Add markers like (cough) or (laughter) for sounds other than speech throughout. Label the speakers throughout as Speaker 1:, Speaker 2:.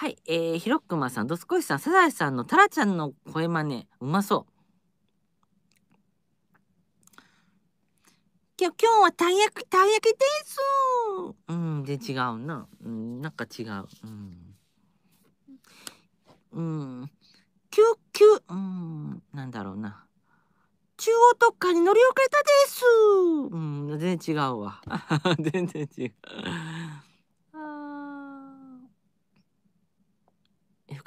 Speaker 1: はい、えー、ひろくまさん、どすこいさん、サザエさんのタラちゃんの声真似、うまそう。きょ、今日はたい焼きたい焼きですうんで違うな、うん、なんか違ううん、うん、キュきゅ、うんなんだろうな中央特化に乗り遅れたですうん全然違うわ (laughs) 全然違う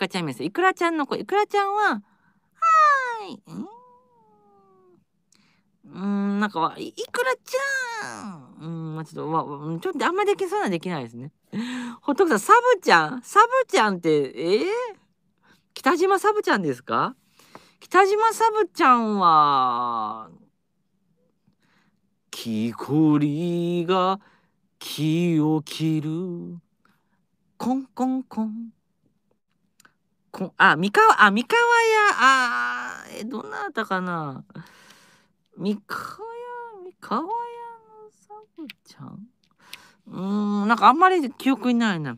Speaker 1: カちゃんいいくらちゃんの子、いくらちゃんは、はーい。うん、なんか、いくらちゃんうん、まあ、ちょっと、わ、ちょっとあんまりできそうなできないですね。ほっとくさん、サブちゃんサブちゃんって、えー、北島サブちゃんですか北島サブちゃんは、木こりが木を切る。コンコンコン。こあ三河あ三河屋あえどんなたかな三河屋三河屋のサブちゃんうんなんかあんまり記憶にないな。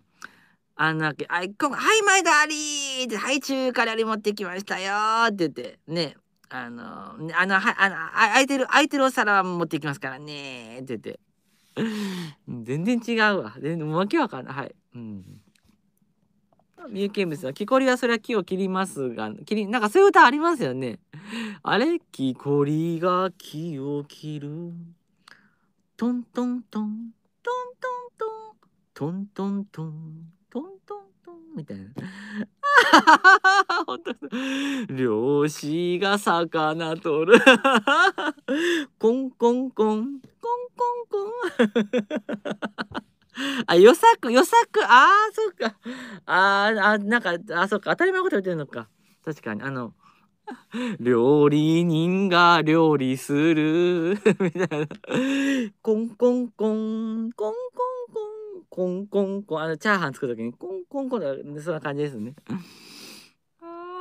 Speaker 1: あのなあいこはい前がありってはい中華料理持ってきましたよって言ってねあのあのはあの空いてる空いてるお皿は持ってきますからねって言って全然違うわ全然わけわかんないはいうん。三雪虫さん、木こりはそれは木を切りますが、切り、なんかそういう歌ありますよね。あれ木こりが木を切る。トントントン、トントントン、トントントン、トントントン、みたいな。(laughs) 本当漁師が魚取る (laughs) コンコンコンコンコンコンあ、予作、予作、ああ、そっか。ああ、なんか、あそうかああなんかあそうか当たり前のこと言ってるのか。確かに、あの、料理人が料理する (laughs) みたいな。コンコンコン、コンコンコン、コンコンコン、あの、チャーハン作るときにコンコンコン、そんな感じですね。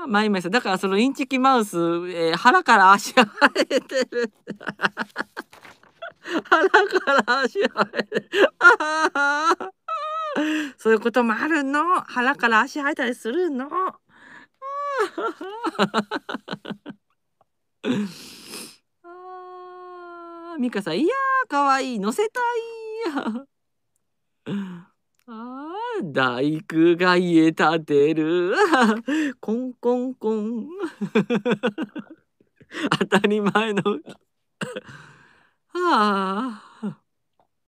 Speaker 1: まいまいさんだからそのインチキマウス、えー、腹から足が生えてる腹から足が生えてるそういうこともあるの腹から足生えたりするの (laughs) あミカさんいやーかわいい乗せたいや (laughs) あ大工が家建てる (laughs) コンコンコン当たり前のはあ